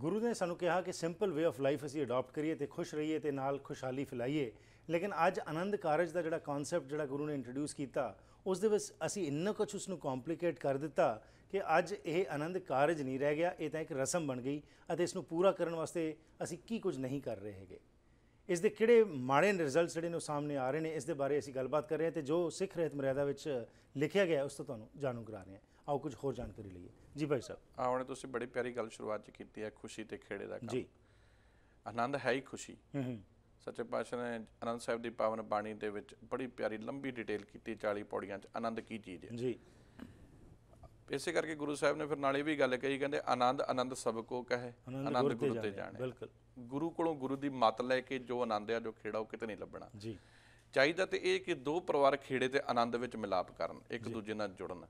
ਗੁਰੂ ਨੇ ਸਾਨੂੰ ਕਿਹਾ ਕਿ ਸਿੰਪਲ ਵੇ ਆਫ ਲਾਈਫ ਅਸੀਂ ਅਡਾਪਟ ਕਰੀਏ ਤੇ ਖੁਸ਼ ਰਹੀਏ ਤੇ ਨਾਲ ਖੁਸ਼ਹਾਲੀ ਫਿਲਾਈਏ ਲੇਕਿਨ ਅੱਜ ਆਨੰਦ ਕਾਰਜ ਦਾ ਜਿਹੜਾ ਕਨਸੈਪਟ ਜਿਹੜਾ ਗੁਰੂ ਨੇ ਇੰਟਰੋਡਿਊਸ ਕੀਤਾ ਉਸ ਦੇ ਵਿੱਚ ਅਸੀਂ ਇੰਨਾ ਕੁਝ ਉਸ ਨੂੰ ਕੰਪਲਿਕੇਟ ਕਰ ਦਿੱਤਾ ਕਿ ਅੱਜ ਇਹ ਆਨੰਦ ਕਾਰਜ ਨਹੀਂ ਰਹਿ ਗਿਆ ਇਹ ਤਾਂ ਇੱਕ ਰਸਮ ਬਣ ਗਈ ਅਤੇ ਇਸ ਨੂੰ ਪੂਰਾ ਕਰਨ ਵਾਸਤੇ ਅਸੀਂ ਕੀ ਕੁਝ ਨਹੀਂ ਕਰ ਰਹੇ ਹੈਗੇ ਇਸ ਦੇ ਕਿਹੜੇ ਮਾੜੇ ਰਿਜ਼ਲਟਸ ਜਿਹੜੇ ਨੇ ਸਾਹਮਣੇ ਆ ਰਹੇ ਨੇ ਇਸ ਦੇ ਬਾਰੇ ਅਸੀਂ ਗੱਲਬਾਤ ਕਰ ਰਹੇ ਹਾਂ ਤੇ ਜੋ ਸਿੱਖ ਰਹਿਤ ਮਰਿਆਦਾ ਵਿੱਚ ਲਿਖਿਆ ਗਿਆ ਉਸ ਤੋਂ ਤੁਹਾਨੂੰ ਜਾਣੂ ਕਰਾ ਰਹੇ ਹਾਂ ਆਓ ਕੁਝ ਹੋਰ ਜਾਣਕਾਰੀ ਲਈਏ ਜੀ ਭਾਈ ਸਾਹਿਬ ਆਉਣੇ ਤੁਸੀਂ ਬੜੀ ਪਿਆਰੀ ਗੱਲ ਸ਼ੁਰੂਆਤ ਚ ਕੀਤੀ ਹੈ ਖੁਸ਼ੀ ਤੇ ਖੇੜੇ ਦਾ ਕੰਮ ਜੀ ਆਨੰਦ ਹੈ ਹੀ ਖੁਸ਼ੀ ਹੂੰ ਹੂੰ ਸੱਚੇ ਪਾਤਸ਼ਾਹ ਨੇ ਆਨੰਦ ਸਾਹਿਬ ਦੀ ਪਾਵਨ ਬਾਣੀ ਦੇ ਵਿੱਚ ਬੜੀ ਪਿਆਰੀ ਲੰਬੀ ਡਿਟੇਲ ਕੀਤੀ 40 ਪੌੜੀਆਂ ਚ ਆਨੰਦ ਕੀ ਚੀਜ਼ ਹੈ ਜੀ ਇਸੇ ਕਰਕੇ ਗੁਰੂ ਸਾਹਿਬ ਨੇ ਫਿਰ ਨਾਲੇ ਵੀ ਗੱਲ ਕਹੀ ਕਹਿੰਦੇ ਆਨੰਦ ਆਨੰਦ ਸਭ ਕੋ ਕਹੇ ਆਨੰਦ ਗੁਰੂ ਤੇ ਜਾਣੇ ਬਿਲਕੁਲ ਗੁਰੂ ਕੋਲੋਂ ਗੁਰੂ ਦੀ ਮਤ ਲੈ ਕੇ ਜੋ ਆਨੰਦ ਆ ਜੋ ਖੇੜਾ ਉਹ ਕਿਤੇ ਨਹੀਂ ਲੱਭਣਾ ਜੀ ਚਾਹੀਦਾ ਤੇ ਇਹ ਕਿ ਦੋ ਪਰਿਵਾਰ ਖੇੜੇ ਤੇ ਆਨੰਦ ਵਿੱਚ ਮਿਲਾਪ ਕਰਨ ਇੱਕ ਦੂਜੇ ਨਾਲ ਜੁੜਨ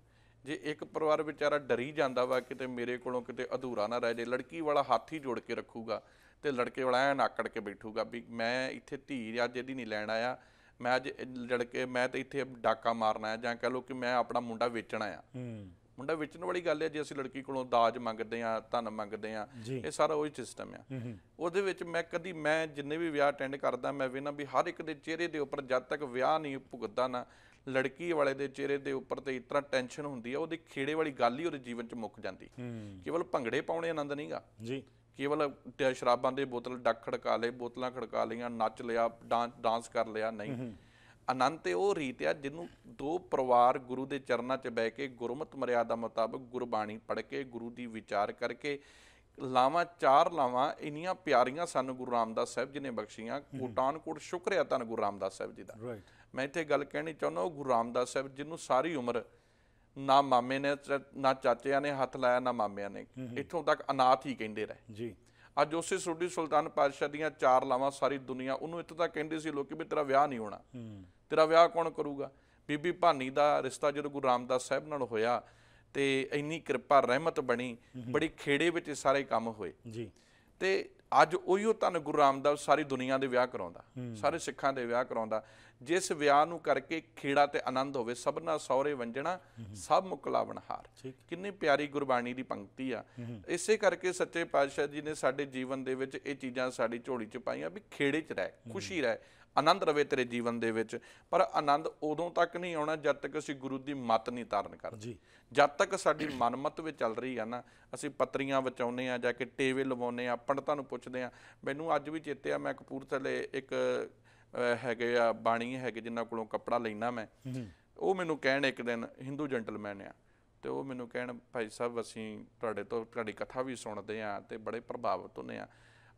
ਜੇ ਇੱਕ ਪਰਿਵਾਰ ਵਿਚਾਰਾ ਡਰੀ ਜਾਂਦਾ ਵਾ ਕਿਤੇ ਮੇਰੇ ਕੋਲੋਂ ਕਿਤੇ ਅਧੂਰਾ ਨਾ ਰਹਿ ਜੇ ਲੜਕੀ ਵਾਲਾ ਹੱਥ ਹੀ ਜੋੜ ਕੇ ਰੱਖੂਗਾ ਤੇ ਲੜਕੇ ਵਾਲਾ ਐਨ ਆਕੜ ਕੇ ਬੈਠੂਗਾ ਵੀ ਮੈਂ ਇੱਥੇ ਧੀ ਅੱਜ ਇਹਦੀ ਨਹੀਂ ਲੈਣ ਆਇਆ ਮੈਂ ਅੱਜ ਲੜਕੇ ਮੈਂ ਤਾਂ ਇੱਥੇ ਡਾਕਾ ਮਾਰਨਾ ਹੈ ਜਾਂ ਕਹ ਲੋ ਕਿ ਮੈਂ ਆਪਣਾ ਮੁੰਡਾ ਵੇਚਣਾ ਆ ਮੁੰਡਾ ਵੇਚਣ ਵਾਲੀ ਗੱਲ ਹੈ ਜੇ ਅਸੀਂ ਲੜਕੀ ਕੋਲੋਂ ਦਾਜ ਮੰਗਦੇ ਆ ਧਨ ਮੰਗਦੇ ਆ ਇਹ ਸਾਰਾ ਉਹੀ ਸਿਸਟਮ ਆ ਉਹਦੇ ਵਿੱਚ ਮੈਂ ਕਦੀ ਮੈਂ ਜਿੰਨੇ ਵੀ ਵਿਆਹ ਅਟੈਂਡ ਕਰਦਾ ਮੈਂ ਵੇਖਣਾ ਵੀ ਹਰ ਇੱਕ ਦੇ ਚਿਹਰੇ ਦੇ ਉੱਪਰ ਜਦ ਤੱਕ ਵਿਆਹ ਨਹੀਂ ਭੁਗਤਦਾ ਨਾ ਲੜਕੀ ਵਾਲੇ ਦੇ ਚਿਹਰੇ ਦੇ ਉੱਪਰ ਤੇ ਇਤਨਾ ਟੈਨਸ਼ਨ ਹੁੰਦੀ ਆ ਉਹਦੇ ਖੇੜੇ ਵਾਲੀ ਗੱਲ ਹੀ ਉਹਦੇ ਜੀਵਨ 'ਚ ਮੁੱਕ ਜਾਂਦੀ ਕੇਵਲ ਭੰਗੜੇ ਪਾਉਣੇ ਆਨੰਦ ਨਹੀਂਗਾ ਜੀ ਕੇਵਲ ਸ਼ਰਾਬਾਂ ਦੇ ਬੋਤਲ ਡੱਕ ਖੜਕਾ ਲਏ ਬੋਤਲਾਂ ਖੜਕਾ ਲਈਆਂ ਨੱਚ ਲਿਆ ਡਾਂਸ ਕਰ ਲਿਆ ਨਹੀਂ ਆਨੰਦ ਤੇ ਉਹ ਰੀਤ ਆ ਜਿਹਨੂੰ ਦੋ ਪਰਿਵਾਰ ਗੁਰੂ ਦੇ ਚਰਨਾਂ 'ਚ ਬੈ ਕੇ ਗੁਰਮਤ ਮਰਿਆਦਾ ਮੁਤਾਬਕ ਗੁਰਬਾਣੀ ਪੜ੍ਹ ਕੇ ਗੁਰੂ ਦੀ ਵਿਚਾਰ ਕਰਕੇ ਲਾਵਾਂ ਚਾਰ ਲਾਵਾਂ ਇੰਨੀਆਂ ਪਿਆਰੀਆਂ ਸਾਨੂੰ ਗੁਰੂ ਰਾਮਦਾਸ ਸਾਹਿਬ ਜੀ ਨੇ ਬਖਸ਼ੀਆਂ ਕੋਟਾਨ ਕੋਟ ਸ਼ੁਕਰਿਆ ਤਾਂ ਗੁਰੂ ਰਾਮਦਾਸ ਸਾਹਿਬ ਜੀ ਦਾ ਰਾਈਟ ਮੈਂ ਇੱਥੇ ਗੱਲ ਕਹਿਣੀ ਚਾਹੁੰਦਾ ਉਹ ਗੁਰੂ ਰਾਮਦਾਸ ਸਾਹਿਬ ਜਿਹਨੂੰ ਸਾਰੀ ਉਮਰ ਨਾ ਮਾਮੇ ਨੇ ਨਾ ਚਾਚਿਆਂ ਨੇ ਹੱਥ ਲਾਇਆ ਨਾ ਮਾਮਿਆਂ ਨੇ ਇੱਥੋਂ ਤੱਕ ਅਨਾਥ ਹੀ ਕਹਿੰਦੇ ਰਹੇ ਜੀ ਅੱਜ ਉਸੇ ਸੋਢੀ ਸੁਲਤਾਨ ਪਾਤਸ਼ਾਹ ਦੀਆਂ ਚਾਰ ਲਾਵਾਂ ਸਾਰੀ ਦੁਨੀਆ ਉਹਨੂੰ ਇੱਥੋਂ ਤੱਕ ਕਹਿੰਦੇ ਸੀ ਲੋਕੀ ਵੀ ਤੇਰਾ ਵਿਆਹ ਨਹੀਂ ਹੋਣਾ ਤੇਰਾ ਵਿਆਹ ਕੌਣ ਕਰੂਗਾ ਬੀਬੀ ਭਾਨੀ ਦਾ ਰਿਸ਼ਤਾ ਜਦੋਂ ਗੁਰੂ ਰਾਮਦਾਸ ਸਾਹਿਬ ਨਾਲ ਹੋਇਆ ਤੇ ਇੰਨੀ ਕਿਰਪਾ ਰਹਿਮਤ ਬਣੀ ਬੜੀ ਖੇੜੇ ਵਿੱਚ ਸਾਰੇ ਕੰਮ ਹੋਏ ਜੀ ਤੇ ਅੱਜ ਉਹ ਧੰਨ ਗੁਰੂ ਰਾਮਦਾਸ ਸਾਰੀ ਦੁਨੀਆ ਦੇ ਵਿਆਹ ਕਰਾਉਂਦਾ ਸਾਰੇ ਸਿੱਖਾਂ ਦੇ ਵਿਆਹ ਕਰਾਉਂਦਾ ਜਿਸ ਵਿਆਹ ਨੂੰ ਕਰਕੇ ਖੇੜਾ ਤੇ ਆਨੰਦ ਹੋਵੇ ਸਭਨਾ ਸੌਰੇ ਵੰਜਣਾ ਸਭ ਮੁਕਲਾ ਬਨਹਾਰ ਕਿੰਨੀ ਪਿਆਰੀ ਗੁਰਬਾਣੀ ਦੀ ਪੰਕਤੀ ਆ ਇਸੇ ਕਰਕੇ ਸੱਚੇ ਪਾਤਸ਼ਾਹ ਜੀ ਨੇ ਸਾਡੇ ਜੀਵਨ ਦੇ ਵਿੱਚ ਇਹ ਚੀਜ਼ਾਂ ਸਾਡੀ ਝੋਲੀ 'ਚ ਪਾਈਆਂ ਵੀ ਖੇੜੇ 'ਚ ਰਹਿ ਖੁਸ਼ੀ ਰਹਿ ਆਨੰਦ ਰਵੇ ਤੇਰੇ ਜੀਵਨ ਦੇ ਵਿੱਚ ਪਰ ਆਨੰਦ ਉਦੋਂ ਤੱਕ ਨਹੀਂ ਆਉਣਾ ਜਦ ਤੱਕ ਅਸੀਂ ਗੁਰੂ ਦੀ ਮੱਤ ਨਹੀਂ ਤਾਰਨ ਕਰਦੇ ਜੀ ਜਦ ਤੱਕ ਸਾਡੀ ਮਨਮਤ ਵਿੱਚ ਚੱਲ ਰਹੀ ਆ ਨਾ ਅਸੀਂ ਪਤਰੀਆਂ ਬਚਾਉਨੇ ਆ ਜਾਂ ਕਿ ਟੇਵੇ ਲਵਾਉਨੇ ਆ ਪੰਡਤਾਂ ਨੂੰ ਪੁੱਛਦੇ ਆ ਮੈਨੂੰ ਅੱਜ ਵੀ ਚੇਤੇ ਆ ਮੈਂ ਕਪੂਰਥਲੇ ਇੱਕ ਹੈਗੇ ਆ ਬਾਣੀ ਹੈਗੇ ਜਿਨ੍ਹਾਂ ਕੋਲੋਂ ਕੱਪੜਾ ਲੈਣਾ ਮੈਂ ਉਹ ਮੈਨੂੰ ਕਹਿਣ ਇੱਕ ਦਿਨ ਹਿੰਦੂ ਜੈਂਟਲਮੈਨ ਆ ਤੇ ਉਹ ਮੈਨੂੰ ਕਹਿਣ ਭਾਈ ਸਾਹਿਬ ਅਸੀਂ ਤੁਹਾਡੇ ਤੋਂ ਤੁਹਾਡੀ ਕਥਾ ਵੀ ਸੁਣਦੇ ਆ ਤੇ ਬੜੇ ਪ੍ਰਭਾਵਿਤ ਹੁੰਨੇ ਆ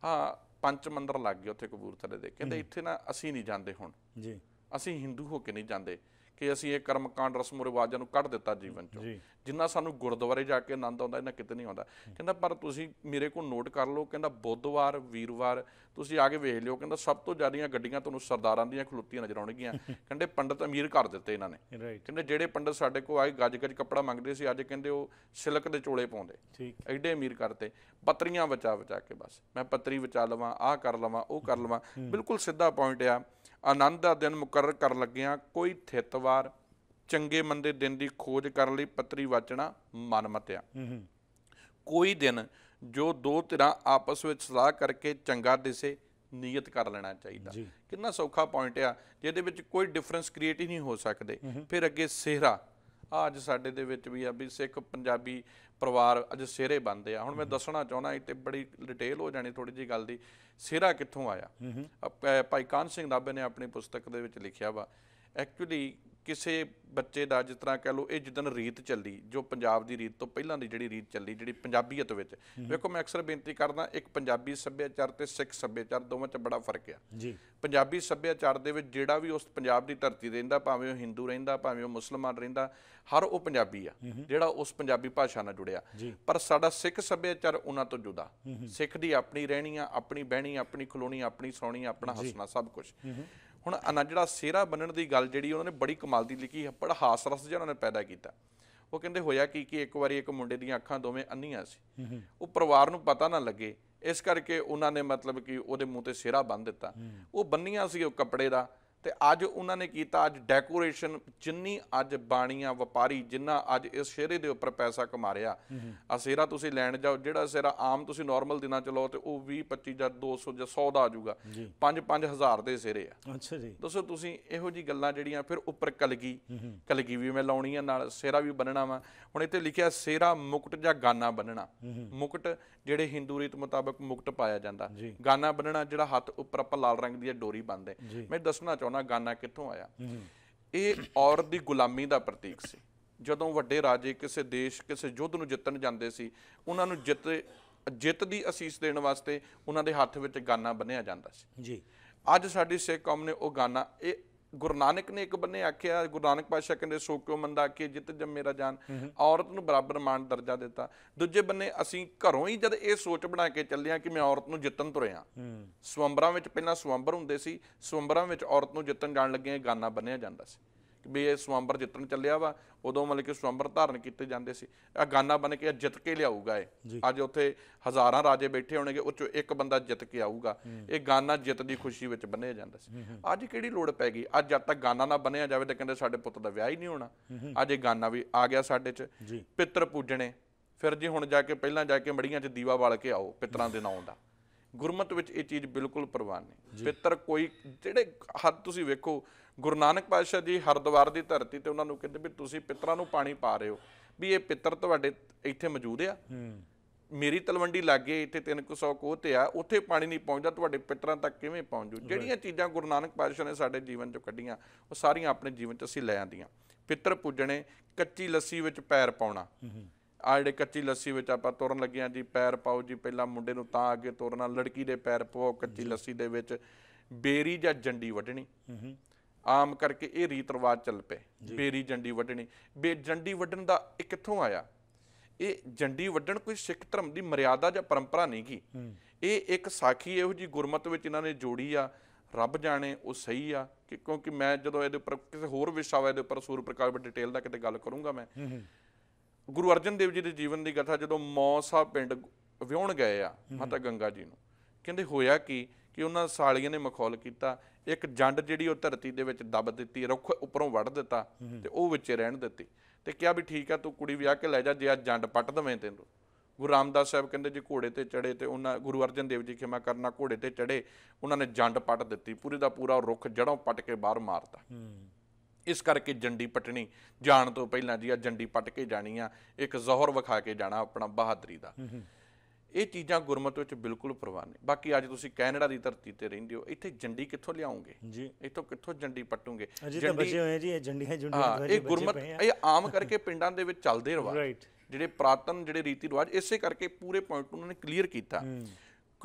ਆ ਪੰਜ ਮੰਦਰ ਲੱਗ ਗਏ ਉੱਥੇ ਕਬੂਰਥਲੇ ਦੇ ਕਹਿੰਦੇ ਇੱਥੇ ਨਾ ਅਸੀਂ ਨਹੀਂ ਜਾਂਦੇ ਹੁਣ ਜੀ ਅਸੀਂ ਹਿੰਦੂ ਹੋ ਕੇ ਨਹੀਂ ਜਾਂਦੇ ਕਿ ਅਸੀਂ ਇਹ ਕਰਮਕਾਂਡ ਰਸਮ ਰਿਵਾਜਾਂ ਨੂੰ ਕੱਢ ਦਿੱਤਾ ਜੀਵਨ ਚੋਂ ਜੀ ਜਿੰਨਾ ਸਾਨੂੰ ਗੁਰਦੁਆਰੇ ਜਾ ਕੇ ਆਨੰਦ ਆਉਂਦਾ ਇਹਨਾਂ ਕਿਤੇ ਨਹੀਂ ਆਉਂਦਾ ਕਹਿੰਦਾ ਪਰ ਤੁਸੀਂ ਮੇਰੇ ਕੋਲ ਨੋਟ ਕਰ ਲਓ ਕਹਿੰਦਾ ਬੁੱਧਵਾਰ ਵੀਰਵਾਰ ਤੁਸੀਂ ਆ ਕੇ ਵੇਖ ਲਿਓ ਕਹਿੰਦਾ ਸਭ ਤੋਂ ਜ਼ਿਆਦਾ ਗੱਡੀਆਂ ਤੁਹਾਨੂੰ ਸਰਦਾਰਾਂ ਦੀਆਂ ਖਲੋਤੀਆਂ ਨਜ਼ਰ ਆਉਣਗੀਆਂ ਕਹਿੰਦੇ ਪੰਡਤ ਅਮੀਰ ਕਰ ਦਿੱਤੇ ਇਹਨਾਂ ਨੇ ਕਹਿੰਦੇ ਜਿਹੜੇ ਪੰਡਤ ਸਾਡੇ ਕੋਲ ਆਏ ਗੱਜ-ਗੱਜ ਕੱਪੜਾ ਮੰਗਦੇ ਸੀ ਅੱਜ ਕਹਿੰਦੇ ਉਹ ਸਿਲਕ ਦੇ ਚੋਲੇ ਪਾਉਂਦੇ ਠੀਕ ਐਡੇ ਅਮੀਰ ਕਰਤੇ ਪਤਰੀਆਂ ਬਚਾ ਬਚਾ ਕੇ ਬਸ ਮੈਂ ਪਤਰੀ ਬਚਾ ਲਵਾਂ ਆਹ ਕਰ ਲਵਾਂ ਉਹ ਕਰ ਲਵਾਂ ਬਿਲਕੁਲ ਸਿੱਧਾ ਪੁਆਇੰਟ ਆ ਆਨੰਦ ਦਾ ਦਿਨ ਮੁਕਰਰ ਕਰਨ ਲੱਗਿਆਂ ਕੋਈ ਥਿਤਵਾਰ ਚੰਗੇ ਮੰਦੇ ਦਿਨ ਦੀ ਖੋਜ ਕਰਨ ਲਈ ਪੱਤਰੀ ਵਾਚਣਾ ਮਤਿਆ ਕੋਈ ਦਿਨ ਜੋ ਦੋ ਧਿਰਾਂ ਆਪਸ ਵਿੱਚ ਸਲਾਹ ਕਰਕੇ ਚੰਗਾ ਦਿਸੇ ਨੀਅਤ ਕਰ ਲੈਣਾ ਚਾਹੀਦਾ ਕਿੰਨਾ ਸੌਖਾ ਪੁਆਇੰਟ ਆ ਜਿਹਦੇ ਵਿੱਚ ਕੋਈ ਡਿਫਰੈਂਸ ਕ੍ਰੀਏਟ ਹੀ ਨਹੀਂ ਹੋ ਸਕਦੇ ਫਿਰ ਅੱਗੇ ਸਿਹਰਾ ਅੱਜ ਸਾਡੇ ਦੇ ਵਿੱਚ ਵੀ ਆ ਵੀ ਸਿੱਖ ਪੰਜਾਬੀ ਪਰਿਵਾਰ ਅੱਜ ਸਿਹਰੇ ਬੰਦੇ ਆ ਹੁਣ ਮੈਂ ਦੱਸਣਾ ਚਾਹਣਾ ਇੱਥੇ ਬੜੀ ਡਿਟੇਲ ਹੋ ਜਾਣੀ ਥੋੜੀ ਜੀ ਗੱਲ ਦੀ ਸਿਹਰਾ ਕਿੱਥੋਂ ਆਇਆ ਭਾਈ ਕਾਨ ਸਿੰਘ ਦਾਬੇ ਨੇ ਆਪਣੀ ਪੁਸਤਕ ਦੇ ਵਿੱਚ ਲਿਖਿਆ ਵਾ ਐਕਚੁਅਲੀ ਕਿਸੇ ਬੱਚੇ ਦਾ ਜਿਸ ਤਰ੍ਹਾਂ ਕਹ ਲਓ ਇਹ ਜਿੱਦਨ ਰੀਤ ਚੱਲੀ ਜੋ ਪੰਜਾਬ ਦੀ ਰੀਤ ਤੋਂ ਪਹਿਲਾਂ ਦੀ ਜਿਹੜੀ ਰੀਤ ਚੱਲੀ ਜਿਹੜੀ ਪੰਜਾਬੀਅਤ ਵਿੱਚ ਵੇਖੋ ਮੈਂ ਅਕਸਰ ਬੇਨਤੀ ਕਰਦਾ ਇੱਕ ਪੰਜਾਬੀ ਸੱਭਿਆਚਾਰ ਤੇ ਸਿੱਖ ਸੱਭਿਆਚਾਰ ਦੋਵਾਂ 'ਚ ਬੜਾ ਫਰਕ ਆ ਜੀ ਪੰਜਾਬੀ ਸੱਭਿਆਚਾਰ ਦੇ ਵਿੱਚ ਜਿਹੜਾ ਵੀ ਉਸ ਪੰਜਾਬ ਦੀ ਧਰਤੀ ਰਹਿੰਦਾ ਭਾਵੇਂ ਉਹ ਹਿੰਦੂ ਰਹਿੰਦਾ ਭਾਵੇਂ ਉਹ ਮੁਸਲਮਾਨ ਰਹਿੰਦਾ ਹਰ ਉਹ ਪੰਜਾਬੀ ਆ ਜਿਹੜਾ ਉਸ ਪੰਜਾਬੀ ਭਾਸ਼ਾ ਨਾਲ ਜੁੜਿਆ ਪਰ ਸਾਡਾ ਸਿੱਖ ਸੱਭਿਆਚਾਰ ਉਹਨਾਂ ਤੋਂ ਜੁਦਾ ਸਿੱਖ ਦੀ ਆਪਣੀ ਰਹਿਣੀ ਆ ਆਪਣੀ ਬਹਿਣੀ ਆਪਣੀ ਖਲੋਣੀ ਆਪਣੀ ਸੌਣੀ ਆਪਣਾ ਹੱਸਣਾ ਸਭ ਕੁਝ ਹੁਣ ਅਨਾ ਜਿਹੜਾ ਸੇਰਾ ਬੰਨਣ ਦੀ ਗੱਲ ਜਿਹੜੀ ਉਹਨਾਂ ਨੇ ਬੜੀ ਕਮਾਲ ਦੀ ਲਿਖੀ ਹੈ ਬੜਾ ਹਾਸ ਰਸ ਜਿਹਾ ਉਹਨਾਂ ਨੇ ਪੈਦਾ ਕੀਤਾ ਉਹ ਕਹਿੰਦੇ ਹੋਇਆ ਕੀ ਕਿ ਇੱਕ ਵਾਰੀ ਇੱਕ ਮੁੰਡੇ ਦੀਆਂ ਅੱਖਾਂ ਦੋਵੇਂ ਅੰਨੀਆਂ ਸੀ ਉਹ ਪਰਿਵਾਰ ਨੂੰ ਪਤਾ ਨਾ ਲੱਗੇ ਇਸ ਕਰਕੇ ਉਹਨਾਂ ਨੇ ਮਤਲਬ ਕਿ ਉਹਦੇ ਮੂੰਹ ਤੇ ਸੇਰਾ ਬੰਨ ਦਿੱਤਾ ਉਹ ਬੰਨੀਆਂ ਸੀ ਉਹ ਕੱਪੜੇ ਦਾ ਤੇ ਅੱਜ ਉਹਨਾਂ ਨੇ ਕੀਤਾ ਅੱਜ ਡੈਕੋਰੇਸ਼ਨ ਜਿੰਨੀ ਅੱਜ ਬਾਣੀਆਂ ਵਪਾਰੀ ਜਿੰਨਾ ਅੱਜ ਇਸ ਸ਼ੇਰੇ ਦੇ ਉੱਪਰ ਪੈਸਾ ਕਮਾ ਆ ਸੇਰਾ ਤੁਸੀਂ ਲੈਣ ਜਾਓ ਜਿਹੜਾ ਸੇਰਾ ਆਮ ਤੁਸੀਂ ਨਾਰਮਲ ਦਿਨਾਂ ਚ ਲਓ ਤੇ ਉਹ 20 25 ਜਾਂ 200 ਜਾਂ 100 ਦਾ ਆ ਜਾਊਗਾ 5 5000 ਦੇ ਸੇਰੇ ਆ ਅੱਛਾ ਜੀ ਦੱਸੋ ਤੁਸੀਂ ਇਹੋ ਜੀ ਗੱਲਾਂ ਜਿਹੜੀਆਂ ਫਿਰ ਉੱਪਰ ਕਲਗੀ ਕਲਗੀ ਵੀ ਮੈਂ ਲਾਉਣੀ ਆ ਨਾਲ ਸੇਰਾ ਵੀ ਬੰਨਣਾ ਵਾ ਹੁਣ ਇੱਥੇ ਲਿਖਿਆ ਸੇਰਾ ਮੁਕਟ ਜਾਂ ਗਾਨਾ ਬੰਨਣਾ ਮੁਕਟ ਜਿਹੜੇ ਹਿੰਦੂ ਰੀਤ ਮੁਤਾਬਕ ਮੁਕਟ ਪਾਇਆ ਜਾਂਦਾ ਗਾਨਾ ਬੰਨਣਾ ਜਿਹੜਾ ਹੱਥ ਉੱਪਰ ਆਪਾਂ ਲਾਲ ਰੰਗ ਦੀ ਡੋਰੀ ਬੰਨਦੇ ਮੈਂ ਦੱਸਣਾ ਚਾਹੁੰਦਾ ਗਾਉਣਾ ਗਾਣਾ ਕਿੱਥੋਂ ਆਇਆ ਇਹ ਔਰਤ ਦੀ ਗੁਲਾਮੀ ਦਾ ਪ੍ਰਤੀਕ ਸੀ ਜਦੋਂ ਵੱਡੇ ਰਾਜੇ ਕਿਸੇ ਦੇਸ਼ ਕਿਸੇ ਯੁੱਧ ਨੂੰ ਜਿੱਤਣ ਜਾਂਦੇ ਸੀ ਉਹਨਾਂ ਨੂੰ ਜਿੱਤ ਜਿੱਤ ਦੀ ਅਸੀਸ ਦੇਣ ਵਾਸਤੇ ਉਹਨਾਂ ਦੇ ਹੱਥ ਵਿੱਚ ਗਾਨਾ ਬੰਨਿਆ ਜਾਂਦਾ ਸੀ ਜੀ ਅੱਜ ਸਾਡੀ ਸਿੱਖ ਕੌਮ ਨੇ ਉਹ ਗਾਨਾ ਇਹ ਗੁਰੂ ਨਾਨਕ ਨੇ ਇੱਕ ਬੰਨੇ ਆਖਿਆ ਗੁਰੂ ਨਾਨਕ ਪਾਤਸ਼ਾਹ ਕਹਿੰਦੇ ਸੋ ਕਿਉ ਮੰਦਾ ਕਿ ਜਿੱਤ ਮੇਰਾ ਜਾਨ ਔਰਤ ਨੂੰ ਬਰਾਬਰ ਮਾਨ ਦਰਜਾ ਦਿੱਤਾ ਦੂਜੇ ਬੰਨੇ ਅਸੀਂ ਘਰੋਂ ਹੀ ਜਦ ਇਹ ਸੋਚ ਬਣਾ ਕੇ ਚੱਲਿਆ ਕਿ ਮੈਂ ਔਰਤ ਨੂੰ ਜਿੱਤਣ ਤੁਰਿਆ ਸਵੰਬਰਾਂ ਵਿੱਚ ਪਹਿਲਾਂ ਸਵੰਬਰ ਹੁੰਦੇ ਸੀ ਸਵੰਬਰਾਂ ਵਿੱਚ ਔਰਤ ਨੂੰ ਜਿੱਤਣ ਜਾਣ ਲੱਗੇ ਗਾਨਾ ਬੰਨਿਆ ਜਾਂਦਾ ਸੀ ਵੀ ਇਹ ਸਵੰਬਰ ਜਿੱਤਣ ਚੱਲਿਆ ਵਾ ਉਦੋਂ ਮਤਲਬ ਕਿ ਸਵੰਬਰ ਧਾਰਨ ਕੀਤੇ ਜਾਂਦੇ ਸੀ ਆ ਗਾਨਾ ਬਣ ਕੇ ਜਿੱਤ ਕੇ ਲਿਆਊਗਾ ਇਹ ਅੱਜ ਉੱਥੇ ਹਜ਼ਾਰਾਂ ਰਾਜੇ ਬੈਠੇ ਹੋਣਗੇ ਉੱਚੋਂ ਇੱਕ ਬੰਦਾ ਜਿੱਤ ਕੇ ਆਊਗਾ ਇਹ ਗਾਨਾ ਜਿੱਤ ਦੀ ਖੁਸ਼ੀ ਵਿੱਚ ਬੰਨਿਆ ਜਾਂਦਾ ਸੀ ਅੱਜ ਕਿਹੜੀ ਲੋੜ ਪੈ ਗਈ ਅੱਜ ਜਦ ਤੱਕ ਗਾਨਾ ਨਾ ਬੰਨਿਆ ਜਾਵੇ ਤਾਂ ਕਹਿੰਦੇ ਸਾਡੇ ਪੁੱਤ ਦਾ ਵਿਆਹ ਹੀ ਨਹੀਂ ਹੋਣਾ ਅੱਜ ਇਹ ਗਾਨਾ ਵੀ ਆ ਗਿਆ ਸਾਡੇ 'ਚ ਪਿੱਤਰ ਪੂਜਣੇ ਫਿਰ ਜੇ ਹੁਣ ਜਾ ਕੇ ਪਹਿਲਾਂ ਜਾ ਕੇ ਮੜੀਆਂ 'ਚ ਦੀਵਾ ਬਾਲ ਕੇ ਆਓ ਪਿੱਤਰਾਂ ਦੇ ਨਾਂ ਦਾ ਗੁਰਮਤ ਵਿੱਚ ਇਹ ਚੀਜ਼ ਬਿਲਕੁਲ ਪ੍ਰਵਾਨ ਨਹੀਂ ਪਿੱਤਰ ਕੋਈ ਜਿਹੜੇ ਹਰ ਤੁਸੀਂ ਵੇਖੋ ਗੁਰੂ ਨਾਨਕ ਪਾਤਸ਼ਾਹ ਜੀ ਹਰਦਵਾਰ ਦੀ ਧਰਤੀ ਤੇ ਉਹਨਾਂ ਨੂੰ ਕਹਿੰਦੇ ਵੀ ਤੁਸੀਂ ਪਿੱਤਰਾਂ ਨੂੰ ਪਾਣੀ ਪਾ ਰਹੇ ਹੋ ਵੀ ਇਹ ਪਿੱਤਰ ਤੁਹਾਡੇ ਇੱਥੇ ਮੌਜੂਦ ਆ ਮੇਰੀ ਤਲਵੰਡੀ ਲੱਗੇ ਇੱਥੇ 300 ਕੋਹ ਤੇ ਆ ਉੱਥੇ ਪਾਣੀ ਨਹੀਂ ਪਹੁੰਚਦਾ ਤੁਹਾਡੇ ਪਿੱਤਰਾਂ ਤੱਕ ਕਿਵੇਂ ਪਹੁੰਚੂ ਜਿਹੜੀਆਂ ਚੀਜ਼ਾਂ ਗੁਰੂ ਨਾਨਕ ਪਾਤਸ਼ਾਹ ਨੇ ਸਾਡੇ ਜੀਵਨ ਚੋਂ ਕੱਢੀਆਂ ਉਹ ਸਾਰੀਆਂ ਆਪਣੇ ਜੀਵਨ ਚ ਅਸੀਂ ਲੈ ਆਂਦੀਆਂ ਪਿੱਤਰ ਪੂਜਣੇ ਕੱਚੀ ਲੱਸੀ ਵਿੱਚ ਪੈਰ ਪਾਉਣਾ ਆ ਜਿਹੜੇ ਕੱਚੀ ਲੱਸੀ ਵਿੱਚ ਆਪਾਂ ਤੁਰਨ ਲੱਗੇ ਆਂ ਜੀ ਪੈਰ ਪਾਓ ਜੀ ਪਹਿਲਾਂ ਮੁੰਡੇ ਨੂੰ ਤਾਂ ਅੱਗੇ ਤੁਰਨਾ ਲੜਕੀ ਦੇ ਪੈਰ ਪਾਉ ਕੱਚੀ ਲੱਸੀ ਦੇ ਵਿੱਚ ਬੇਰੀ ਜਾਂ ਜੰਡੀ ਵੱਢਣੀ ਆਮ ਕਰਕੇ ਇਹ ਰੀਤ ਰਿਵਾਜ ਚੱਲ ਪਏ ਬੇਰੀ ਜੰਡੀ ਵੱਢਣੀ ਬੇ ਜੰਡੀ ਵੱਢਣ ਦਾ ਇਹ ਕਿੱਥੋਂ ਆਇਆ ਇਹ ਜੰਡੀ ਵੱਢਣ ਕੋਈ ਸਿੱਖ ਧਰਮ ਦੀ ਮਰਿਆਦਾ ਜਾਂ ਪਰੰਪਰਾ ਨਹੀਂ ਕੀ ਇਹ ਇੱਕ ਸਾਖੀ ਇਹੋ ਜੀ ਗੁਰਮਤ ਵਿੱਚ ਇਹਨਾਂ ਨੇ ਜੋੜੀ ਆ ਰੱਬ ਜਾਣੇ ਉਹ ਸਹੀ ਆ ਕਿ ਕਿਉਂਕਿ ਮੈਂ ਜਦੋਂ ਇਹਦੇ ਉੱਪਰ ਕਿਸੇ ਹੋਰ ਵਿਸ਼ਾ ਵਾ ਇਹਦੇ ਉੱਪਰ ਸੂਰ ਪ੍ਰਕਾਸ਼ ਵਿੱਚ ਡਿਟੇਲ ਦਾ ਕਿਤੇ ਗੱਲ ਕਰੂੰਗਾ ਮੈਂ ਗੁਰੂ ਅਰਜਨ ਦੇਵ ਜੀ ਦੇ ਜੀਵਨ ਦੀ ਕਥਾ ਜਦੋਂ ਮੌ ਸਾਹਿਬ ਪਿੰਡ ਵਿਹਉਣ ਗਏ ਆ ਮਾਤਾ ਗੰਗਾ ਜੀ ਨੂੰ ਕਹਿੰਦੇ ਹੋਇਆ ਕਿ ਕਿ ਉਹਨਾਂ ਸਾਲੀਆਂ ਨੇ ਮਖੌਲ ਕੀਤਾ ਇੱਕ ਜੰਡ ਜਿਹੜੀ ਉਹ ਧਰਤੀ ਦੇ ਵਿੱਚ ਦਬ ਦਿੱਤੀ ਰੁੱਖ ਉੱਪਰੋਂ ਵੱਢ ਦਿੱਤਾ ਤੇ ਉਹ ਵਿੱਚ ਰਹਿਣ ਦਿੱਤੀ ਤੇ ਕਿਹਾ ਵੀ ਠੀਕ ਆ ਤੂੰ ਕੁੜੀ ਵਿਆਹ ਕੇ ਲੈ ਜਾ ਜੇ ਆ ਜੰਡ ਪੱਟ ਦਵੇਂ ਤੈਨੂੰ ਗੁਰੂ ਰਾਮਦਾਸ ਸਾਹਿਬ ਕਹਿੰਦੇ ਜੀ ਘੋੜੇ ਤੇ ਚੜੇ ਤੇ ਉਹਨਾਂ ਗੁਰੂ ਅਰਜਨ ਦੇਵ ਜੀ ਖਿਮਾ ਕਰਨਾ ਘੋੜੇ ਤੇ ਚੜੇ ਉਹਨਾਂ ਨੇ ਜੰਡ ਪੱਟ ਦਿੱਤੀ ਪੂਰੇ ਦਾ ਪੂਰਾ ਰੁੱਖ ਜੜੋਂ ਪੱਟ ਕੇ ਬਾਹਰ ਮਾਰਤਾ ਇਸ ਕਰਕੇ ਜੰਡੀ ਪਟਣੀ ਜਾਣ ਤੋਂ ਪਹਿਲਾਂ ਜੀ ਆ ਜੰਡੀ ਪਟ ਕੇ ਜਾਣੀ ਆ ਇੱਕ ਜ਼ੋਹਰ ਵਿਖਾ ਕੇ ਜਾਣਾ ਆਪਣਾ ਬਹਾਦਰੀ ਦਾ ਇਹ ਚੀਜ਼ਾਂ ਗੁਰਮਤ ਵਿੱਚ ਬਿਲਕੁਲ ਪ੍ਰਵਾਨ ਨੇ ਬਾਕੀ ਅੱਜ ਤੁਸੀਂ ਕੈਨੇਡਾ ਦੀ ਧਰਤੀ ਤੇ ਰਹਿੰਦੇ ਹੋ ਇੱਥੇ ਜੰਡੀ ਕਿੱਥੋਂ ਲਿਆਉਂਗੇ ਜੀ ਇੱਥੋਂ ਕਿੱਥੋਂ ਜੰਡੀ ਪਟੂਗੇ ਜੰਡੀ ਬਚੇ ਹੋਏ ਜੀ ਇਹ ਜੰਡੀਆਂ ਜੁੰਡੀਆਂ ਇਹ ਗੁਰਮਤ ਇਹ ਆਮ ਕਰਕੇ ਪਿੰਡਾਂ ਦੇ ਵਿੱਚ ਚੱਲਦੇ ਰਵਾ ਜਿਹੜੇ ਪ੍ਰਾਤਨ ਜਿਹੜੇ ਰੀਤੀ ਰਿਵਾਜ ਇਸੇ ਕਰਕੇ ਪੂਰੇ ਪੁਆਇੰਟ ਉਹਨਾਂ ਨੇ ਕਲੀਅਰ ਕੀਤਾ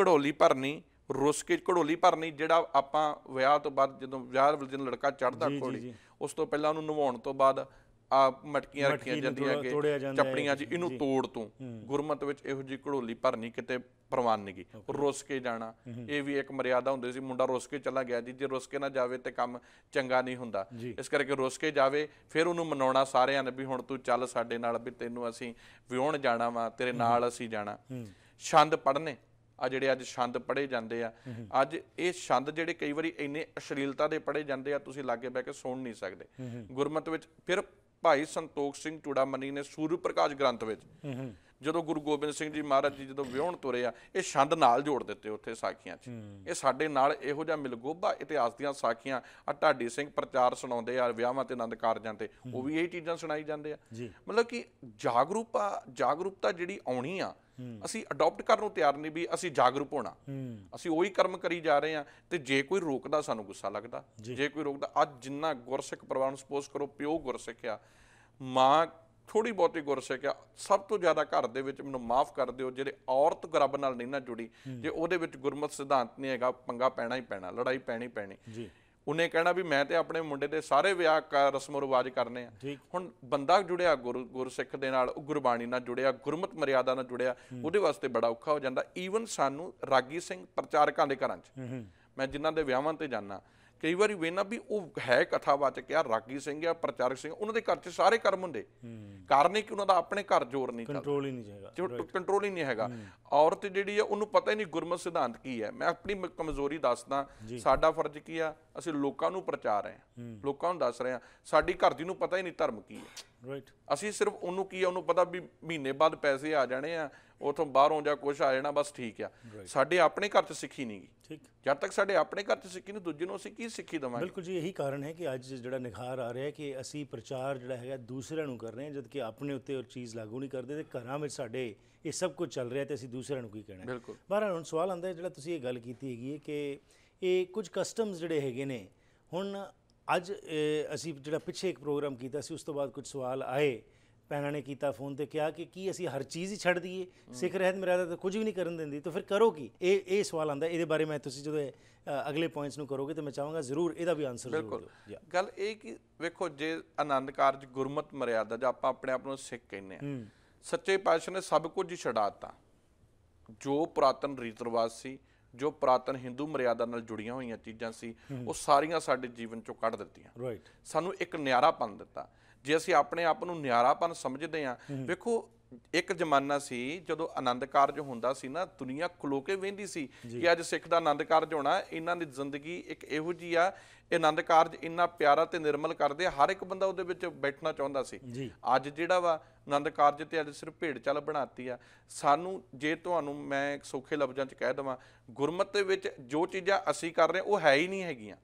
ਘੜੋਲੀ ਭਰਨੀ ਰੁੱਸ ਕੇ ਘੜੋਲੀ ਭਰਨੀ ਜਿਹੜਾ ਆਪਾਂ ਵਿਆਹ ਤੋਂ ਬਾਅਦ ਜਦੋਂ ਵਿਆਹ ਵਾਲੇ ਦਿਨ ਲੜਕਾ ਚੜਦਾ ਘੋੜੀ ਉਸ ਤੋਂ ਪਹਿਲਾਂ ਉਹਨੂੰ ਨਵਾਉਣ ਤੋਂ ਬਾਅਦ ਆ ਮਟਕੀਆਂ ਰੱਖੀਆਂ ਜਾਂਦੀਆਂ ਕਿ ਚੱਪੜੀਆਂ 'ਚ ਇਹਨੂੰ ਤੋੜ ਤੂੰ ਗੁਰਮਤ ਵਿੱਚ ਇਹੋ ਜੀ ਘੜੋਲੀ ਭਰਨੀ ਕਿਤੇ ਪ੍ਰਵਾਨਗੀ ਰੁੱਸ ਕੇ ਜਾਣਾ ਇਹ ਵੀ ਇੱਕ ਮਰਿਆਦਾ ਹੁੰਦੀ ਸੀ ਮੁੰਡਾ ਰੁੱਸ ਕੇ ਚਲਾ ਗਿਆ ਜੀ ਜੇ ਰੁੱਸ ਕੇ ਨਾ ਜਾਵੇ ਤੇ ਕੰਮ ਚੰਗਾ ਨਹੀਂ ਹੁੰਦਾ ਇਸ ਕਰਕੇ ਰੁੱਸ ਕੇ ਜਾਵੇ ਫਿਰ ਉਹਨੂੰ ਮਨਾਉਣਾ ਸਾਰਿਆਂ ਨੇ ਵੀ ਹੁਣ ਤੂੰ ਚੱਲ ਸਾਡੇ ਨਾਲ ਵੀ ਤੈਨੂੰ ਅਸੀਂ ਵਿਉਣ ਜਾਣਾ ਵਾ ਤੇਰੇ ਨਾਲ ਅਸੀਂ ਜਾਣਾ ਛੰਦ ਪੜਨੇ ਆ ਜਿਹੜੇ ਅੱਜ ਛੰਦ ਪੜੇ ਜਾਂਦੇ ਆ ਅੱਜ ਇਹ ਛੰਦ ਜਿਹੜੇ ਕਈ ਵਾਰੀ ਇੰਨੇ ਅਸ਼ਲੀਲਤਾ ਦੇ ਪੜੇ ਜਾਂਦੇ ਆ ਤੁਸੀਂ ਲਾਗੇ ਬਹਿ ਕੇ ਸੁਣ ਨਹੀਂ ਸਕਦੇ ਗੁਰਮਤ ਵਿੱਚ ਫਿਰ ਭਾਈ ਸੰਤੋਖ ਸਿੰਘ ਚੂੜਾਮਣੀ ਨੇ ਸੂਰਜ ਪ੍ਰਕਾਸ਼ ਗ੍ਰੰਥ ਵਿੱਚ ਜਦੋਂ ਗੁਰੂ ਗੋਬਿੰਦ ਸਿੰਘ ਜੀ ਮਹਾਰਾਜ ਜੀ ਜਦੋਂ ਵਿਹਣ ਤੁਰੇ ਆ ਇਹ ਛੰਦ ਨਾਲ ਜੋੜ ਦਿੱਤੇ ਉੱਥੇ ਸਾਖੀਆਂ 'ਚ ਇਹ ਸਾਡੇ ਨਾਲ ਇਹੋ ਜਿਹਾ ਮਿਲਗੋਬਾ ਇਤਿਹਾਸ ਦੀਆਂ ਸਾਖੀਆਂ ਆ ਢਾਡੀ ਸਿੰਘ ਪ੍ਰਚਾਰ ਸੁਣਾਉਂਦੇ ਆ ਵਿਆਹਾਂ ਤੇ ਆਨੰਦ ਕਾਰਜਾਂ ਤੇ ਉਹ ਵੀ ਇਹ ਚੀਜ਼ਾਂ ਸੁਣਾਈ ਜਾਂਦੇ ਆ ਮਤਲਬ ਕਿ ਜਾਗਰੂਪਾ ਜਾਗਰੂਕਤਾ ਜਿਹੜੀ ਆਉਣੀ ਆ ਅਸੀਂ ਅਡਾਪਟ ਕਰਨ ਨੂੰ ਤਿਆਰ ਨਹੀਂ ਵੀ ਅਸੀਂ ਜਾਗਰੂਕ ਹੋਣਾ ਅਸੀਂ ਉਹੀ ਕਰਮ ਕਰੀ ਜਾ ਰਹੇ ਆ ਤੇ ਜੇ ਕੋਈ ਰੋਕਦਾ ਸਾਨੂੰ ਗੁੱਸਾ ਲੱਗਦਾ ਜੇ ਕੋਈ ਰੋਕਦਾ ਅੱਜ ਜਿੰਨਾ ਗੁਰਸਿੱਖ ਪਰਿਵਾਰ ਨੂੰ ਸਪੋਜ਼ ਕਰੋ ਪਿਓ ਗੁਰਸਿੱਖ ਆ ਮਾਂ ਥੋੜੀ ਬਹੁਤੀ ਗੁਰਸਿੱਖ ਆ ਸਭ ਤੋਂ ਜ਼ਿਆਦਾ ਘਰ ਦੇ ਵਿੱਚ ਮੈਨੂੰ ਮਾਫ ਕਰ ਦਿਓ ਜਿਹੜੇ ਔਰਤ ਗਰਬ ਨਾਲ ਨਹੀਂ ਨਾ ਜੁੜੀ ਜੇ ਉਹਦੇ ਵਿੱਚ ਗੁਰਮਤ ਸਿਧਾਂਤ ਨਹੀਂ ਹੈਗਾ ਪੰਗਾ ਪੈਣਾ ਹੀ ਪੈਣਾ ਲੜਾਈ ਪੈਣੀ ਪੈਣੀ ਜੀ ਉਹਨੇ ਕਹਿਣਾ ਵੀ ਮੈਂ ਤੇ ਆਪਣੇ ਮੁੰਡੇ ਦੇ ਸਾਰੇ ਵਿਆਹ ਰਸਮ ਰਿਵਾਜ ਕਰਨੇ ਆ ਹੁਣ ਬੰਦਾ ਜੁੜਿਆ ਗੁਰੂ ਗੁਰਸਿੱਖ ਦੇ ਨਾਲ ਗੁਰਬਾਣੀ ਨਾਲ ਜੁੜਿਆ ਗੁਰਮਤ ਮਰਿਆਦਾ ਨਾਲ ਜੁੜਿਆ ਉਹਦੇ ਵਾਸਤੇ ਬੜਾ ਔਖਾ ਹੋ ਜਾਂਦਾ ਈਵਨ ਸਾਨੂੰ ਰਾਗੀ ਸਿੰਘ ਪ੍ਰਚਾਰਕਾਂ ਦੇ ਘਰਾਂ 'ਚ ਮੈਂ ਜਿਨ੍ਹਾਂ ਦੇ ਵਿਆਹਾਂ ਤੇ ਜਾਣਾ ਕਈ ਵਾਰੀ ਵੇਨਾ ਵੀ ਉਹ ਹੈ ਕਥਾਵਾਚਕ ਆ ਰਾਗੀ ਸਿੰਘ ਆ ਪ੍ਰਚਾਰਕ ਸਿੰਘ ਉਹਨਾਂ ਦੇ ਘਰ 'ਚ ਸਾਰੇ ਕਰਮ ਹੁੰਦੇ ਕਾਰਨ ਇਹ ਕਿ ਉਹਨਾਂ ਦਾ ਆਪਣੇ ਘਰ ਜੋਰ ਨਹੀਂ ਕੰਟਰੋਲ ਹੀ ਨਹੀਂ ਹੈਗਾ ਕੰਟਰੋਲ ਹੀ ਨਹੀਂ ਹੈਗਾ ਔਰਤ ਜਿਹੜੀ ਆ ਉਹਨੂੰ ਪਤਾ ਹੀ ਨਹੀਂ ਗੁਰਮਤ ਸਿਧਾਂਤ ਕੀ ਹੈ ਮੈਂ ਆਪਣੀ ਕਮਜ਼ੋਰੀ ਦੱਸਦਾ ਸਾਡਾ ਫਰਜ਼ ਕੀ ਆ ਅਸੀਂ ਲੋਕਾਂ ਨੂੰ ਪ੍ਰਚਾਰ ਆ ਲੋਕਾਂ ਨੂੰ ਦੱਸ ਰਹੇ ਆ ਸਾਡੀ ਘਰ ਦੀ ਨੂੰ ਪਤਾ ਹੀ ਨਹੀਂ ਧਰਮ ਕੀ ਹੈ ਰਾਈਟ ਅਸੀਂ ਸਿਰਫ ਉਹਨੂੰ ਕੀ ਆ ਉਹਨੂੰ ਪਤਾ ਵੀ ਮਹੀਨੇ ਬਾਅਦ ਪੈਸੇ ਆ ਜਾਣੇ ਆ ਉਥੋਂ ਬਾਹਰੋਂ ਜਾਂ ਕੁਝ ਆ ਜਾਣਾ ਬਸ ਠੀਕ ਆ ਸਾਡੇ ਆਪਣੇ ਘਰ 'ਚ ਸਿੱਖੀ ਨਹੀਂ ਗਈ ਠੀਕ ਜਦ ਤੱਕ ਸਾਡੇ ਆਪਣੇ ਘਰ 'ਚ ਸਿੱਖੀ ਨਹੀਂ ਦੂਜੇ ਨੂੰ ਅਸੀਂ ਕੀ ਸਿੱਖੀ ਦਵਾਂਗੇ ਬਿਲਕੁਲ ਜੀ ਇਹੀ ਕਾਰਨ ਹੈ ਕਿ ਅੱਜ ਜਿਹੜਾ ਨਿਖਾਰ ਆ ਰਿਹਾ ਹੈ ਕਿ ਅਸੀਂ ਪ੍ਰਚਾਰ ਜਿਹੜਾ ਹੈਗਾ ਦੂਸਰਿਆਂ ਨੂੰ ਕਰ ਰਹੇ ਹਾਂ ਜਦ ਕਿ ਆਪਣੇ ਉੱਤੇ ਉਹ ਚੀਜ਼ ਲਾਗੂ ਨਹੀਂ ਕਰਦੇ ਤੇ ਘਰਾਂ ਵਿੱਚ ਸਾਡੇ ਇਹ ਸਭ ਕੁਝ ਚੱਲ ਰਿਹਾ ਤੇ ਅਸੀਂ ਦੂਸਰਿਆਂ ਨੂੰ ਕੀ ਕਹਿਣਾ ਬਿਲਕੁਲ ਬਾਹਰ ਹੁਣ ਸਵਾਲ ਆਉਂਦਾ ਜਿਹੜਾ ਤੁਸੀਂ ਇਹ ਗੱਲ ਕੀਤੀ ਹੈਗੀ ਹੈ ਕਿ ਇਹ ਕੁਝ ਕਸਟਮਸ ਜਿਹੜੇ ਹੈਗੇ ਨੇ ਹੁਣ ਅੱਜ ਅਸੀਂ ਜਿਹੜਾ ਪਿੱਛੇ ਇੱਕ ਪ੍ਰੋਗਰਾਮ ਕੀਤਾ ਸੀ ਉਸ ਤੋਂ ਬਾਅਦ ਕੁਝ ਸਵਾਲ ਆਏ ਭੈਣਾਂ ਨੇ ਕੀਤਾ ਫੋਨ ਤੇ ਕਿਹਾ ਕਿ ਕੀ ਅਸੀਂ ਹਰ ਚੀਜ਼ ਹੀ ਛੱਡ ਦਈਏ ਸਿੱਖ ਰਹਿਤ ਮਰਿਆਦਾ ਤਾਂ ਕੁਝ ਵੀ ਨਹੀਂ ਕਰਨ ਦਿੰਦੀ ਤਾਂ ਫਿਰ ਕਰੋ ਕੀ ਇਹ ਇਹ ਸਵਾਲ ਆਂਦਾ ਇਹਦੇ ਬਾਰੇ ਮੈਂ ਤੁਸੀਂ ਜਦੋਂ ਅਗਲੇ ਪੁਆਇੰਟਸ ਨੂੰ ਕਰੋਗੇ ਤਾਂ ਮੈਂ ਚਾਹਾਂਗਾ ਜ਼ਰੂਰ ਇਹਦਾ ਵੀ ਆਨਸਰ ਬਿਲਕੁਲ ਗੱਲ ਇਹ ਕਿ ਵੇਖੋ ਜੇ ਆਨੰਦ ਕਾਰਜ ਗੁਰਮਤ ਮਰਿਆਦਾ ਜੇ ਆਪਾਂ ਆਪਣੇ ਆਪ ਨੂੰ ਸਿੱਖ ਕਹਿੰਦੇ ਆ ਸੱਚੇ ਪਾਤਸ਼ਾਹ ਨੇ ਸਭ ਕੁਝ ਛਡਾਤਾ ਜੋ ਪੁਰਾਤਨ ਰੀਤ ਰਿਵਾਜ ਸੀ ਜੋ ਪ੍ਰਾਤਨ ਹਿੰਦੂ ਮਰਿਆਦਾ ਨਾਲ ਜੁੜੀਆਂ ਹੋਈਆਂ ਚੀਜ਼ਾਂ ਸੀ ਉਹ ਸਾਰੀਆਂ ਸਾਡੇ ਜੀਵਨ ਚੋਂ ਕੱਢ ਦਿੱਤੀਆਂ ਸਾਨੂੰ ਇੱਕ ਨਿਆਰਾਪਨ ਦਿੱਤਾ ਜੇ ਅਸੀਂ ਆਪਣੇ ਆਪ ਨੂੰ ਨਿਆਰਾਪਨ ਸਮਝਦੇ ਆਂ ਵੇਖੋ ਇੱਕ ਜ਼ਮਾਨਾ ਸੀ ਜਦੋਂ ਆਨੰਦ ਕਾਰਜ ਹੁੰਦਾ ਸੀ ਨਾ ਦੁਨੀਆ ਖਲੋ ਕੇ ਵੇਂਦੀ ਸੀ ਕਿ ਅੱਜ ਸਿੱਖ ਦਾ ਆਨੰਦ ਕਾਰਜ ਹੋਣਾ ਇਹਨਾਂ ਦੀ ਜ਼ਿੰਦਗੀ ਇੱਕ ਇਹੋ ਜੀ ਆ ਆਨੰਦ ਕਾਰਜ ਇੰਨਾ ਪਿਆਰਾ ਤੇ ਨਿਰਮਲ ਕਰਦੇ ਹਰ ਇੱਕ ਬੰਦਾ ਉਹਦੇ ਵਿੱਚ ਬੈਠਣਾ ਚਾਹੁੰਦਾ ਸੀ ਅੱਜ ਜਿਹੜਾ ਵਾ ਆਨੰਦ ਕਾਰਜ ਤੇ ਅੱਜ ਸਿਰਫ ਭੇਡ ਚਾਲ ਬਣਾਤੀ ਆ ਸਾਨੂੰ ਜੇ ਤੁਹਾਨੂੰ ਮੈਂ ਇੱਕ ਸੌਖੇ ਲਫ਼ਜ਼ਾਂ 'ਚ ਕਹਿ ਦਵਾਂ ਗੁਰਮਤ ਦੇ ਵਿੱਚ ਜੋ ਚੀਜ਼ਾਂ ਅਸੀਂ ਕਰ ਰਹੇ ਉਹ ਹੈ ਹੀ ਨਹੀਂ ਹੈਗੀਆਂ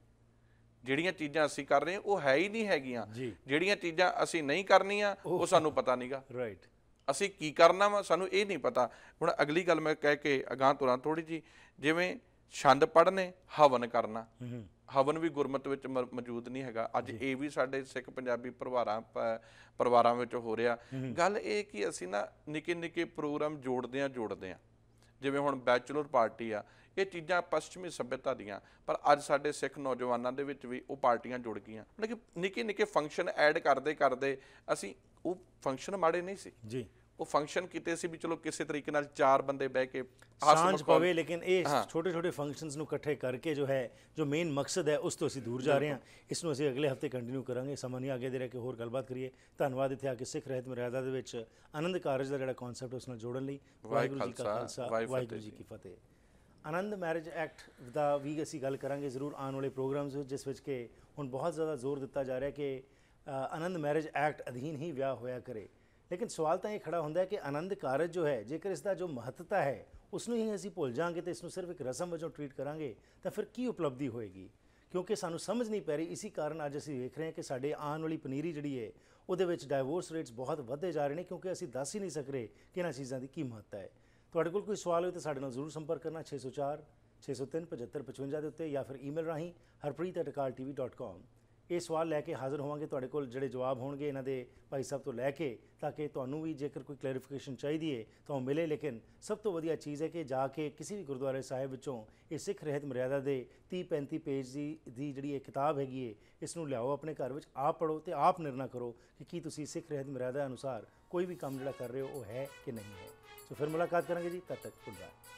ਜਿਹੜੀਆਂ ਚੀਜ਼ਾਂ ਅਸੀਂ ਕਰ ਰਹੇ ਉਹ ਹੈ ਹੀ ਨਹੀਂ ਹੈਗੀਆਂ ਜਿਹੜੀਆਂ ਚੀਜ਼ਾਂ ਅਸੀਂ ਨਹੀਂ ਕਰਨੀਆਂ ਉਹ ਸਾਨੂੰ ਪਤਾ ਨਹੀਂਗਾ ਰਾਈਟ ਅਸੀਂ ਕੀ ਕਰਨਾ ਵਾ ਸਾਨੂੰ ਇਹ ਨਹੀਂ ਪਤਾ ਹੁਣ ਅਗਲੀ ਗੱਲ ਮੈਂ ਕਹਿ ਕੇ ਅਗਾਹ ਤੁਰਾਂ ਥੋੜੀ ਜੀ ਜਿਵੇਂ ਛੰਦ ਪੜਨੇ ਹਵਨ ਕਰਨਾ ਹਵਨ ਵੀ ਗੁਰਮਤ ਵਿੱਚ ਮੌਜੂਦ ਨਹੀਂ ਹੈਗਾ ਅੱਜ ਇਹ ਵੀ ਸਾਡੇ ਸਿੱਖ ਪੰਜਾਬੀ ਪਰਿਵਾਰਾਂ ਪਰਿਵਾਰਾਂ ਵਿੱਚ ਹੋ ਰਿਹਾ ਗੱਲ ਇਹ ਕਿ ਅਸੀਂ ਨਾ ਨਿੱਕੇ ਨਿੱਕੇ ਪ੍ਰੋਗਰਾਮ ਜੋੜਦੇ ਆ ਜੋੜਦੇ ਆ ਜਿਵੇਂ ਹੁਣ ਬੈਚਲਰ ਪਾਰਟੀ ਆ ਇਹ ਚੀਜ਼ਾਂ ਪੱਛਮੀ ਸਭਿਅਤਾ ਦੀਆਂ ਪਰ ਅੱਜ ਸਾਡੇ ਸਿੱਖ ਨੌਜਵਾਨਾਂ ਦੇ ਵਿੱਚ ਵੀ ਉਹ ਪਾਰਟੀਆਂ ਜੁੜ ਗਈਆਂ ਮਤਲਬ ਕਿ ਨਿੱਕੇ ਨਿੱਕੇ ਫੰਕਸ਼ਨ ਐਡ ਕਰਦੇ ਕਰਦੇ ਅਸੀਂ ਉਹ ਫੰਕਸ਼ਨ ਮਾੜੇ ਨਹੀਂ ਸੀ ਜੀ ਉਹ ਫੰਕਸ਼ਨ ਕੀਤੇ ਸੀ ਵੀ ਚਲੋ ਕਿਸੇ ਤਰੀਕੇ ਨਾਲ ਚਾਰ ਬੰਦੇ ਬਹਿ ਕੇ ਸਾਂਝ ਪਵੇ ਲੇਕਿਨ ਇਹ ਛੋਟੇ ਛੋਟੇ ਫੰਕਸ਼ਨਸ ਨੂੰ ਇਕੱਠੇ ਕਰਕੇ ਜੋ ਹੈ ਜੋ ਮੇਨ ਮਕਸਦ ਹੈ ਉਸ ਤੋਂ ਅਸੀਂ ਦੂਰ ਜਾ ਰਹੇ ਹਾਂ ਇਸ ਨੂੰ ਅਸੀਂ ਅਗਲੇ ਹਫਤੇ ਕੰਟੀਨਿਊ ਕਰਾਂਗੇ ਸਮਾਂ ਨਹੀਂ ਅੱਗੇ ਦੇ ਰਹਿ ਕੇ ਹੋਰ ਗੱਲਬਾਤ ਕਰੀਏ ਧੰਨਵਾਦ ਇੱਥੇ ਆ ਕੇ ਸਿੱਖ ਰਹਿਤ ਮਰਿਆਦਾ ਦੇ ਵਿੱਚ ਆਨੰਦ ਕਾਰਜ ਦਾ ਜਿਹੜਾ ਕਨਸੈਪਟ ਉਸ ਨਾਲ ਜੋੜਨ ਲਈ ਵਾਹਿਗੁਰੂ ਜੀ ਕਾ ਖਾਲਸਾ ਵਾਹਿਗੁਰੂ ਜੀ ਕੀ ਫਤਿਹ ਆਨੰਦ ਮੈਰਿਜ ਐਕਟ ਦਾ ਵੀ ਅਸੀਂ ਗੱਲ ਕਰਾਂਗੇ ਜ਼ਰੂਰ ਆਉਣ ਵਾਲੇ ਪ੍ਰੋਗਰਾਮਸ ਵਿੱਚ ਜਿਸ ਵਿੱਚ ਕਿ ਹੁਣ ਬਹੁਤ ਜ਼ਿਆਦਾ ਜ਼ੋਰ ਦਿੱਤਾ ਜਾ ਰਿਹਾ ਕਿ ਆਨੰਦ ਮੈਰਿਜ ਐਕਟ ਅਧੀਨ ਹੀ ਵਿਆਹ ਹੋਇਆ ਕਰੇ ਲੇਕਿਨ ਸਵਾਲ ਤਾਂ ਇਹ ਖੜਾ ਹੁੰਦਾ ਹੈ ਕਿ ਆਨੰਦ ਕਾਰਜ ਜੋ ਹੈ ਜੇਕਰ ਇਸ ਦਾ ਜੋ ਮਹੱਤਤਾ ਹੈ ਉਸ ਨੂੰ ਹੀ ਅਸੀਂ ਭੁੱਲ ਜਾਾਂਗੇ ਤੇ ਇਸ ਨੂੰ ਸਿਰਫ ਇੱਕ ਰਸਮ ਵਜੋਂ ਟ੍ਰੀਟ ਕਰਾਂਗੇ ਤਾਂ ਫਿਰ ਕੀ ਉਪਲਬਧੀ ਹੋਏਗੀ ਕਿਉਂਕਿ ਸਾਨੂੰ ਸਮਝ ਨਹੀਂ ਪੈ ਰਹੀ ਇਸੇ ਕਾਰਨ ਅੱਜ ਅਸੀਂ ਵੇਖ ਰਹੇ ਹਾਂ ਕਿ ਸਾਡੇ ਆਉਣ ਵਾਲੀ ਪਨੀਰੀ ਜਿਹੜੀ ਹੈ ਉਹਦੇ ਵਿੱਚ ਡਾਈਵੋਰਸ ਰੇਟਸ ਬਹੁਤ ਵਧੇ ਜਾ ਰਹੇ ਨੇ ਕਿਉਂਕਿ ਅਸੀਂ ਦੱਸ ਹੀ ਨਹੀਂ ਸਕ ਰਹੇ ਕਿ ਇਹਨਾਂ ਚੀਜ਼ਾਂ ਦੀ ਕੀ ਮਹੱਤਤਾ ਹੈ ਤੁਹਾਡੇ ਕੋਲ ਕੋਈ ਸਵਾਲ ਹੋਵੇ ਤਾਂ ਸਾਡੇ ਨਾਲ ਜ਼ਰੂਰ ਸੰਪਰਕ ਕਰਨਾ 604 603 7555 ਦੇ ਉੱਤੇ ਜਾਂ ਫਿਰ ਈਮੇਲ ਰਾਹੀਂ harpreet@kaltv.com ਇਹ ਸਵਾਲ ਲੈ ਕੇ ਹਾਜ਼ਰ ਹੋਵਾਂਗੇ ਤੁਹਾਡੇ ਕੋਲ ਜਿਹੜੇ ਜਵਾਬ ਹੋਣਗੇ ਇਹਨਾਂ ਦੇ ਭਾਈ ਸਾਹਿਬ ਤੋਂ ਲੈ ਕੇ ਤਾਂ ਕਿ ਤੁਹਾਨੂੰ ਵੀ ਜੇਕਰ ਕੋਈ ਕਲੈਰੀਫਿਕੇਸ਼ਨ ਚਾਹੀਦੀ ਹੈ ਤਾਂ ਉਹ ਮਿਲੇ ਲੇਕਿਨ ਸਭ ਤੋਂ ਵਧੀਆ ਚੀਜ਼ ਹੈ ਕਿ ਜਾ ਕੇ ਕਿਸੇ ਵੀ ਗੁਰਦੁਆਰੇ ਸਾਹਿਬ ਵਿੱਚੋਂ ਇਹ ਸਿੱਖ ਰਹਿਤ ਮਰਿਆਦਾ ਦੇ 30 35 ਪੇਜ ਦੀ ਦੀ ਜਿਹੜੀ ਇਹ ਕਿਤਾਬ ਹੈਗੀ ਹੈ ਇਸ ਨੂੰ ਲਿਆਓ ਆਪਣੇ ਘਰ ਵਿੱਚ ਆਪ ਪੜੋ ਤੇ ਆਪ ਨਿਰਣਾ ਕਰੋ ਕਿ ਕੀ ਤੁਸੀਂ ਸਿੱਖ ਰਹਿਤ ਮਰਿਆਦਾ ਅਨੁਸਾਰ ਕੋਈ ਵੀ ਕੰਮ ਜਿਹੜਾ ਕਰ ਰਹੇ ਹੋ ਉਹ ਹੈ ਕਿ ਨਹੀਂ ਹੈ ਸੋ ਫਿਰ ਮੁਲਾਕਾਤ ਕਰਾਂਗੇ ਜੀ ਤਦ ਤੱਕ ਗੁੱਡ ਬਾਏ